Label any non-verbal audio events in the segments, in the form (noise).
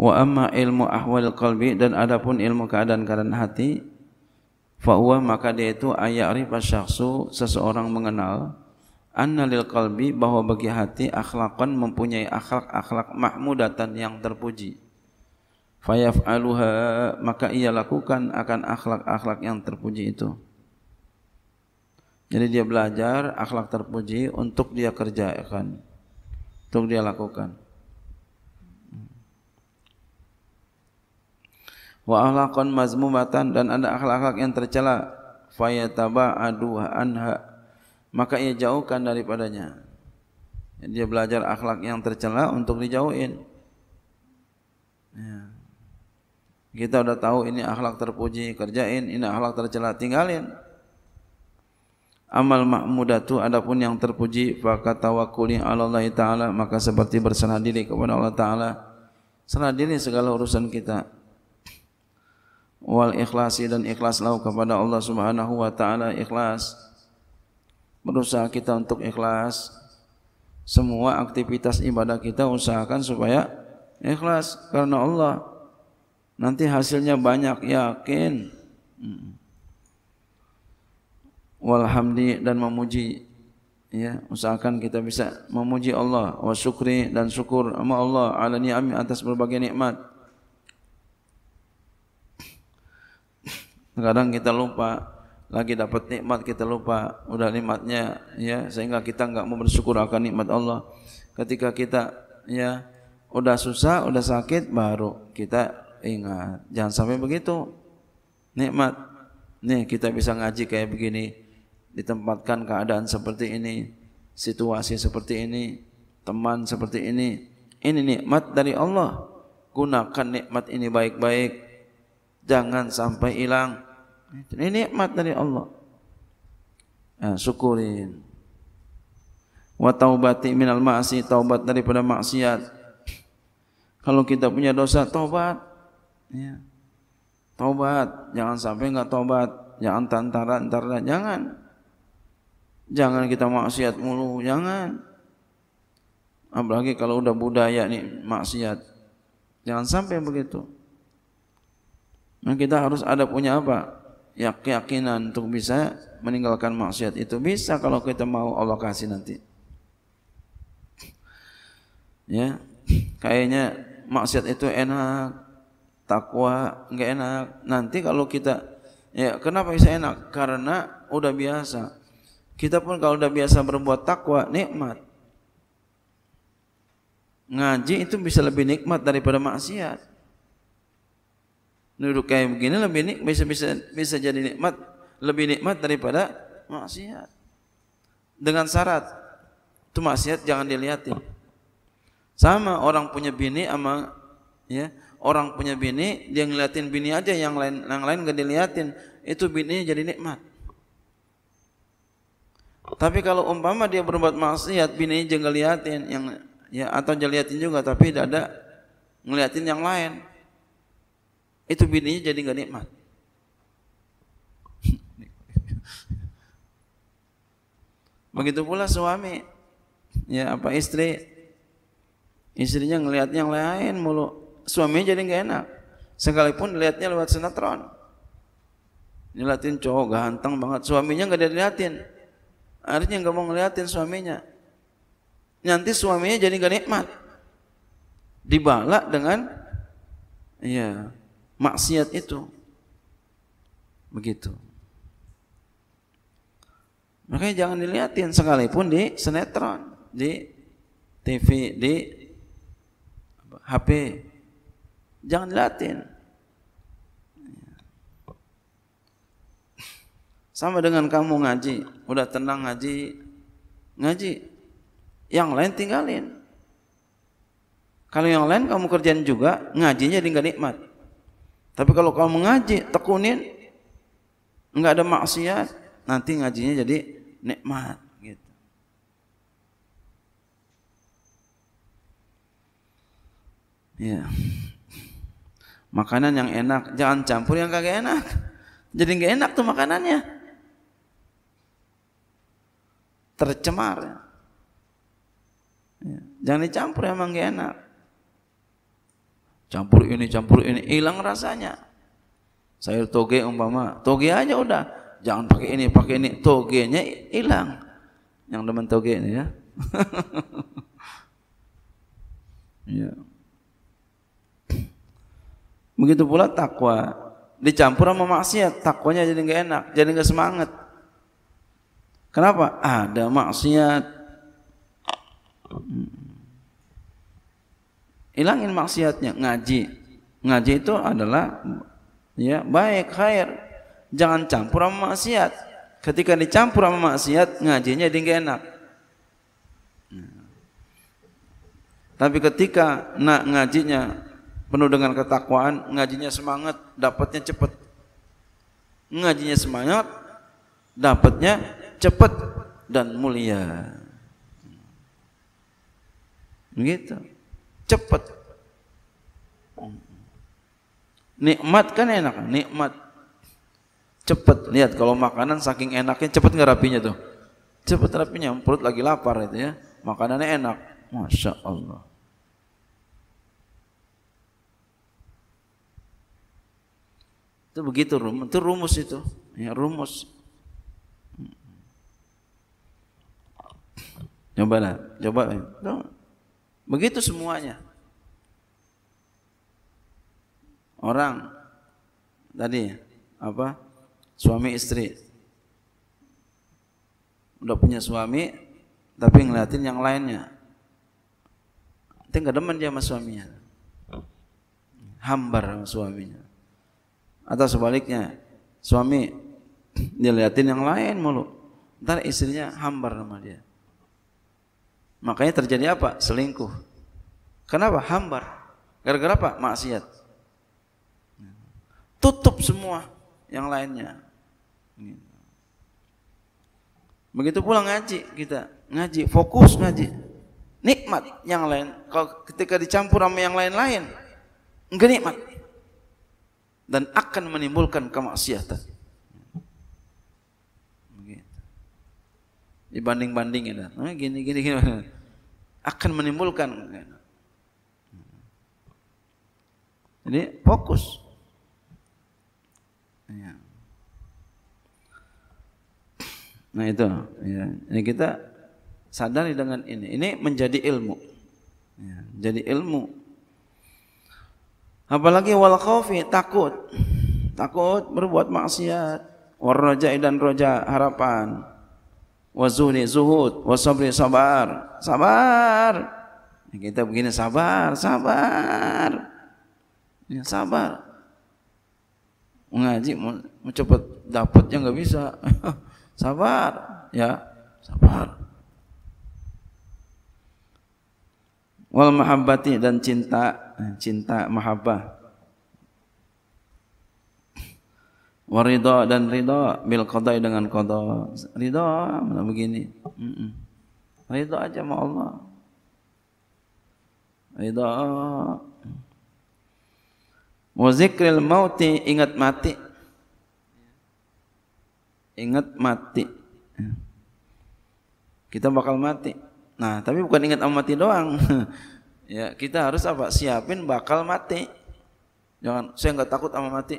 Wa amma ilmu ahwal qalbi dan adapun ilmu keadaan-keadaan hati fahuwa maka dia itu ayarifa syakhsu seseorang mengenal anna lil qalbi bahwa bagi hati akhlakon mempunyai akhlak-akhlak mahmudatan yang terpuji fayaf'aluha maka ia lakukan akan akhlak-akhlak yang terpuji itu jadi dia belajar akhlak terpuji untuk dia kerjakan untuk dia lakukan wa akhlaqan mazmumatan dan ada akhlak-akhlak yang tercela fayataba aduha anha maka ia jauhkan daripadanya dia belajar akhlak yang tercela untuk dijauhin ya. kita sudah tahu ini akhlak terpuji kerjain ini akhlak tercela tinggalin amal mahmudatu adapun yang terpuji fa katawakkuli Allah taala maka seperti berserah diri kepada Allah taala serah diri segala urusan kita wal ikhlasi dan ikhlaslah kepada Allah Subhanahu wa taala ikhlas berusaha kita untuk ikhlas semua aktivitas ibadah kita usahakan supaya ikhlas karena Allah nanti hasilnya banyak yakin hmm. walhamdi dan memuji ya usahakan kita bisa memuji Allah wa syukri dan syukur sama Allah ala ni'am atas berbagai nikmat Kadang kita lupa lagi dapat nikmat kita lupa udah nikmatnya ya sehingga kita enggak mau bersyukur akan nikmat Allah. Ketika kita ya udah susah, udah sakit baru kita ingat. Jangan sampai begitu. Nikmat. Nih kita bisa ngaji kayak begini ditempatkan keadaan seperti ini, situasi seperti ini, teman seperti ini. Ini nikmat dari Allah. Gunakan nikmat ini baik-baik jangan sampai hilang. Ini nikmat dari Allah. Ya, syukurin. Wa taubati minal ma'asi, taubat daripada maksiat. Kalau kita punya dosa, taubat. Ya. Taubat, jangan sampai enggak taubat. Jangan tantara-antara, jangan. Jangan kita maksiat mulu, jangan. Apalagi kalau udah budaya nih maksiat. Jangan sampai begitu. Nah, kita harus ada punya apa? Ya, keyakinan untuk bisa meninggalkan maksiat itu bisa kalau kita mau Allah kasih nanti. Ya, kayaknya maksiat itu enak, takwa nggak enak. Nanti kalau kita ya kenapa bisa enak? Karena udah biasa. Kita pun kalau udah biasa berbuat takwa nikmat. Ngaji itu bisa lebih nikmat daripada maksiat duduk kayak begini lebih nik bisa bisa bisa jadi nikmat lebih nikmat daripada maksiat dengan syarat itu maksiat jangan dilihatin sama orang punya bini sama ya orang punya bini dia ngeliatin bini aja yang lain yang lain gak dilihatin itu bini jadi nikmat tapi kalau umpama dia berbuat maksiat bini jengkel liatin yang ya atau liatin juga tapi tidak ada ngeliatin yang lain itu bininya jadi nggak nikmat. (laughs) Begitu pula suami, ya apa istri, istrinya ngelihat yang lain mulu, suaminya jadi nggak enak. Sekalipun lihatnya lewat sinetron, ngeliatin cowok ganteng banget, suaminya nggak diliatin, akhirnya nggak mau ngeliatin suaminya. Nanti suaminya jadi nggak nikmat, dibalak dengan, ya maksiat itu. Begitu. Makanya jangan dilihatin sekalipun di sinetron, di TV, di HP. Jangan dilihatin. Sama dengan kamu ngaji, udah tenang ngaji, ngaji. Yang lain tinggalin. Kalau yang lain kamu kerjain juga, ngajinya jadi nggak nikmat. Tapi kalau kamu mengaji, tekunin, enggak ada maksiat, nanti ngajinya jadi nikmat gitu. Ya. Makanan yang enak, jangan campur yang kagak enak. Jadi enggak enak tuh makanannya. Tercemar. Ya. Jangan dicampur emang enggak enak. Campur ini, campur ini, hilang rasanya. Sayur toge umpama, toge aja udah. Jangan pakai ini, pakai ini, togenya hilang. Yang demen toge ini ya. (laughs) ya. Begitu pula takwa dicampur sama maksiat, takwanya jadi nggak enak, jadi nggak semangat. Kenapa? Ada maksiat. Hmm hilangin maksiatnya ngaji ngaji itu adalah ya baik khair jangan campur sama maksiat ketika dicampur sama maksiat ngajinya jadi gak enak nah. tapi ketika nak ngajinya penuh dengan ketakwaan ngajinya semangat dapatnya cepat ngajinya semangat dapatnya cepat dan mulia begitu Cepat. Nikmat kan enak, nikmat. Cepat. Lihat kalau makanan saking enaknya cepat enggak rapinya tuh. Cepat rapinya, perut lagi lapar itu ya. Makanannya enak. Masya Allah. Itu begitu rumus, itu rumus itu. Ya, rumus. lah, coba. coba. Begitu semuanya. Orang tadi apa? Suami istri. Udah punya suami tapi ngeliatin yang lainnya. Tinggal demen dia sama suaminya. Hambar sama suaminya. Atau sebaliknya, suami ngeliatin yang lain mulu. Ntar istrinya hambar sama dia. Makanya terjadi apa? Selingkuh. Kenapa? Hambar. Gara-gara apa? Maksiat. Tutup semua yang lainnya. Begitu pulang ngaji kita, ngaji fokus ngaji. Nikmat yang lain kalau ketika dicampur sama yang lain-lain enggak nikmat dan akan menimbulkan kemaksiatan. dibanding-bandingin gitu. nah, gini gini gini (laughs) akan menimbulkan ini fokus iya. nah itu ya ini kita sadari dengan ini ini menjadi ilmu iya, jadi ilmu apalagi wal khaufi takut takut berbuat maksiat war dan roja harapan wa zuhdi zuhud wa sabri sabar sabar kita begini sabar sabar ya, sabar mengaji mau, cepat dapat yang nggak bisa (laughs) sabar ya sabar wal mahabbati dan cinta cinta mahabbah Waridha dan ridho bil qadai dengan qada. ridho mana begini. ridho aja sama Allah. ridho Wa zikril mauti ingat mati. Ingat mati. Kita bakal mati. Nah, tapi bukan ingat sama mati doang. (laughs) ya, kita harus apa? Siapin bakal mati. Jangan saya nggak takut sama mati.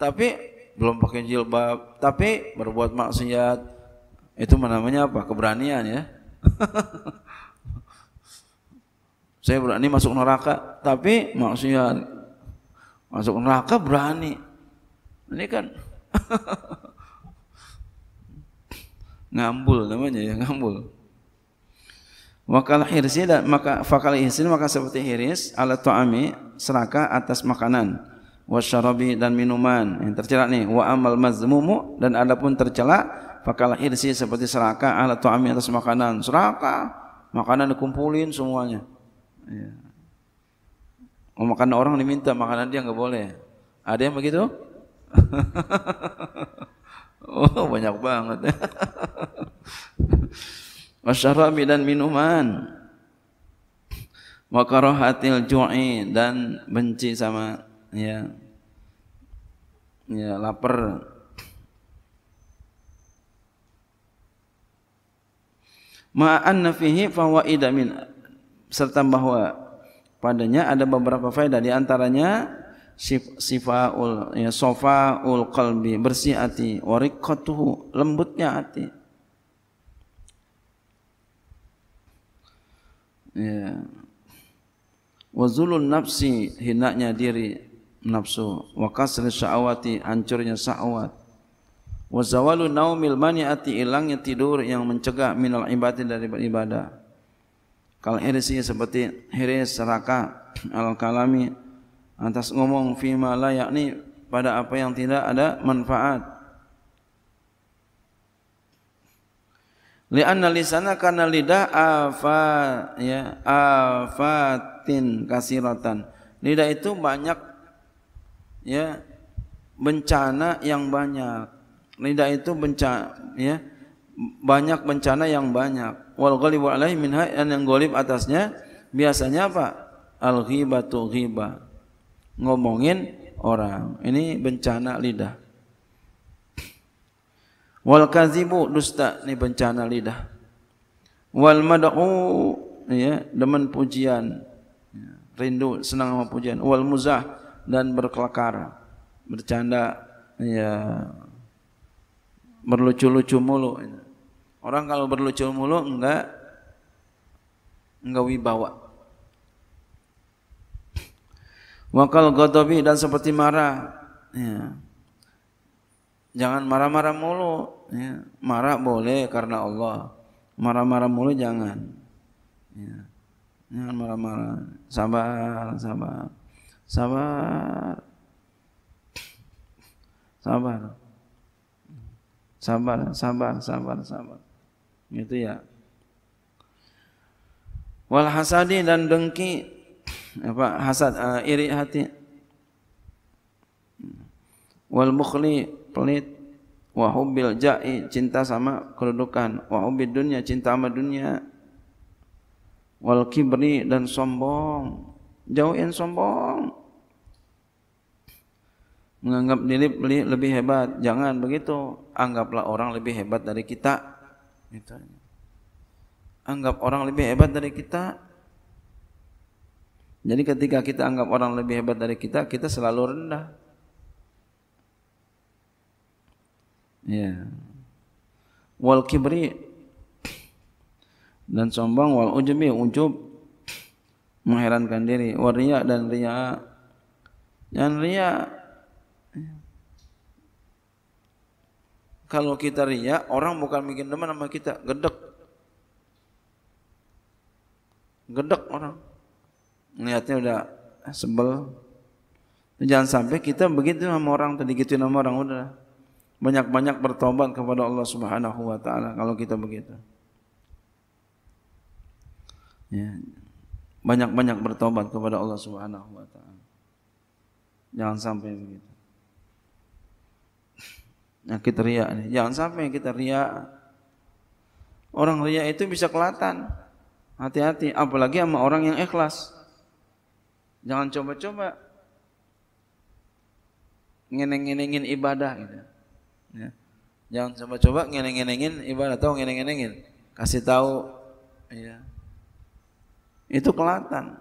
Tapi belum pakai jilbab tapi berbuat maksiat itu namanya apa keberanian ya (laughs) saya berani masuk neraka tapi maksiat masuk neraka berani ini kan (laughs) ngambul namanya ya ngambul Wakal hirsi dan maka fakal hirsi maka seperti hiris ala to'ami seraka atas makanan wasyarabi dan minuman yang tercela nih wa amal mazmumu dan adapun tercela fakalah irsi seperti seraka ala tu'ami atas makanan seraka makanan dikumpulin semuanya ya. mau makan orang diminta makanan dia nggak boleh ada yang begitu (laughs) oh banyak banget (laughs) wasyarabi dan minuman wa karahatil ju'i dan benci sama ya ya lapar Ma'an fihi fawaida min serta bahwa padanya ada beberapa faedah di antaranya sifaul ya sofaul qalbi bersih hati warikatuhu lembutnya hati ya wazulun nafsi hinaknya diri nafsu wa kasri syahwati hancurnya syahwat wa zawalu naumil maniati hilangnya tidur yang mencegah minal ibadah dari ibadah kalau hirsi seperti hiris seraka al kalami atas ngomong fima yakni pada apa yang tidak ada manfaat li'anna lisana karena lidah afa ya afatin kasiratan lidah itu banyak ya bencana yang banyak. Lidah itu bencana ya banyak bencana yang banyak. Wal ghalibu alaihi minha yang golib atasnya biasanya apa? Al ghibatu ghiba. Ngomongin orang. Ini bencana lidah. Wal kazibu dusta ini bencana lidah. Wal mad'u ya demen pujian. Ya, rindu senang sama pujian. Wal muzah dan berkelakar, bercanda, ya berlucu-lucu mulu. Orang kalau berlucu mulu enggak enggak wibawa. Wakal godobi dan seperti marah. Ya. Jangan marah-marah mulu. Ya. Marah boleh karena Allah. Marah-marah mulu jangan. Ya. Jangan marah-marah. Sabar, sabar. Sabar. Sabar. Sabar, sabar, sabar, sabar. Gitu ya. Wal hasadi dan dengki apa hasad uh, iri hati. Wal mukhli pelit wa hubbil ja'i cinta sama kedudukan wa hubbid dunya cinta sama dunia wal kibri dan sombong jauhin sombong menganggap diri lebih hebat. Jangan begitu. Anggaplah orang lebih hebat dari kita. Gitu. Anggap orang lebih hebat dari kita. Jadi ketika kita anggap orang lebih hebat dari kita, kita selalu rendah. Ya. Wal kibri dan sombong wal ujubi ujub mengherankan diri, wal dan riya. Dan riya kalau kita riak, orang bukan bikin demen sama kita, gedek. Gedek orang. Niatnya udah sebel. Jangan sampai kita begitu sama orang, tadi gitu sama orang udah. Banyak-banyak bertobat kepada Allah Subhanahu wa taala kalau kita begitu. Ya. Banyak-banyak bertobat kepada Allah Subhanahu wa taala. Jangan sampai begitu. Penyakit riak nih. Jangan sampai kita ria. Orang ria itu bisa kelatan. Hati-hati, apalagi sama orang yang ikhlas. Jangan coba-coba ngeneng-ngenengin ibadah gitu. Ya. Jangan coba-coba ngeneng-ngenengin ibadah atau ngeneng-ngenengin kasih tahu ya. Itu kelatan.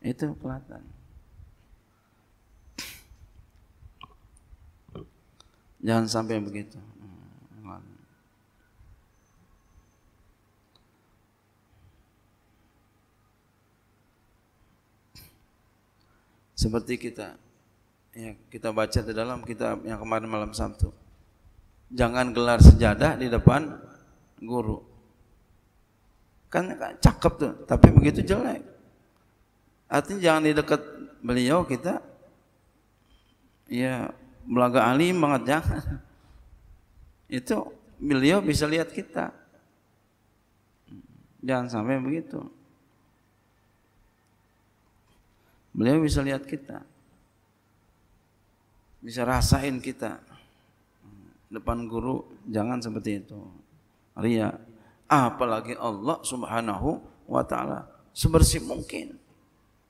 Itu kelatan. Jangan sampai begitu. Hmm, Seperti kita ya kita baca di dalam kita yang kemarin malam Sabtu. Jangan gelar sejadah di depan guru. Kan cakep tuh, tapi begitu jelek. Artinya jangan di dekat beliau kita ya belaga alim banget jangan ya. (laughs) itu beliau bisa lihat kita jangan sampai begitu beliau bisa lihat kita bisa rasain kita depan guru jangan seperti itu ria apalagi Allah subhanahu wa ta'ala sebersih mungkin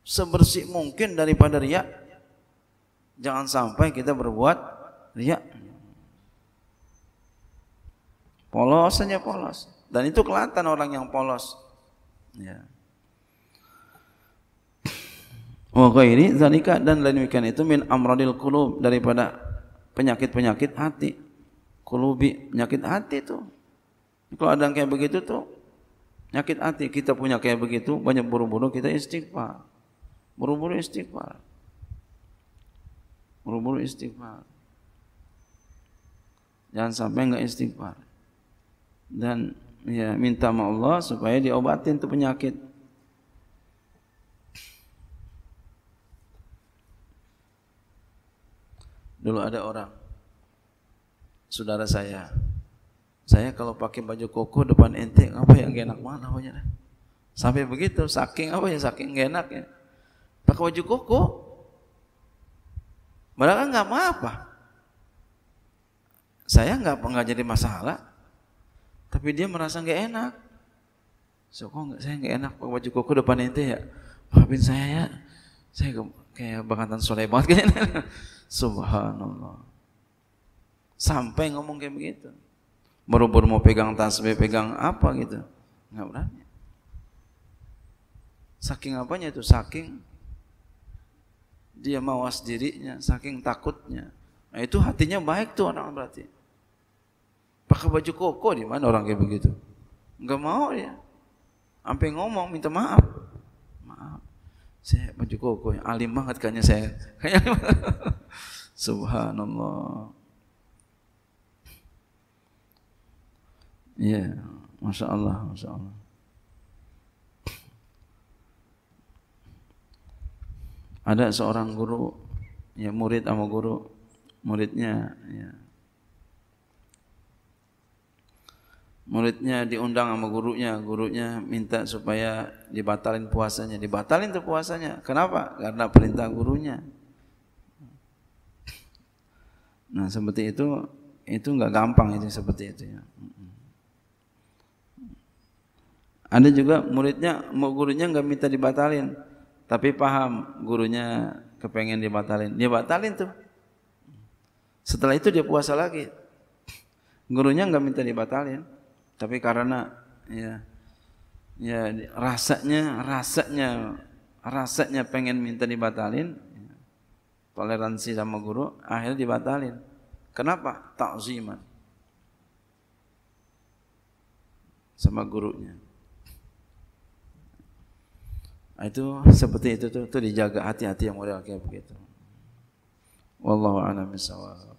sebersih mungkin daripada riak Jangan sampai kita berbuat riya. Polos saja polos. Dan itu kelihatan orang yang polos. Ya. Wa ini zanika dan lain demikian itu min amradil kulub daripada penyakit-penyakit hati. Kulubi, penyakit hati itu. Kalau ada yang kayak begitu tuh penyakit hati kita punya kayak begitu banyak buru-buru kita istighfar. Buru-buru istighfar buru-buru istighfar jangan sampai nggak istighfar dan ya minta sama Allah supaya diobatin tuh penyakit dulu ada orang saudara saya saya kalau pakai baju koko depan ente apa yang gak enak mana pokoknya sampai begitu saking apa ya saking gak enak ya pakai baju koko Padahal kan nggak apa-apa. Saya nggak nggak jadi masalah, tapi dia merasa nggak enak. So, kok nggak saya nggak enak pakai baju koko depan ente ya? Maafin saya ya. Saya kayak bangatan soleh banget kayaknya. (laughs) Subhanallah. Sampai ngomong kayak begitu. baru baru mau pegang tasbih, pegang apa gitu. Nggak berani. Saking apanya itu? Saking dia mawas dirinya saking takutnya. Nah itu hatinya baik tuh anak berarti. Pakai baju koko di mana orang kayak begitu? Enggak mau ya. Sampai ngomong minta maaf. Maaf. Saya baju koko yang alim banget kayaknya saya. (laughs) Kayaknya Subhanallah. Iya, yeah. Masya Allah, Masya Allah. Ada seorang guru, ya murid sama guru, muridnya, ya. Muridnya diundang sama gurunya, gurunya minta supaya dibatalin puasanya, dibatalin tuh puasanya. Kenapa? Karena perintah gurunya. Nah seperti itu, itu nggak gampang itu seperti itu ya. Ada juga muridnya, mau gurunya nggak minta dibatalin, tapi paham gurunya kepengen dibatalin. Dia batalin tuh. Setelah itu dia puasa lagi. Gurunya nggak minta dibatalin, tapi karena ya ya rasanya rasanya rasanya pengen minta dibatalin toleransi sama guru akhirnya dibatalin kenapa takziman sama gurunya Nah, itu seperti itu tuh, tuh dijaga hati-hati yang model kayak begitu. Wallahu a'lam bishawab.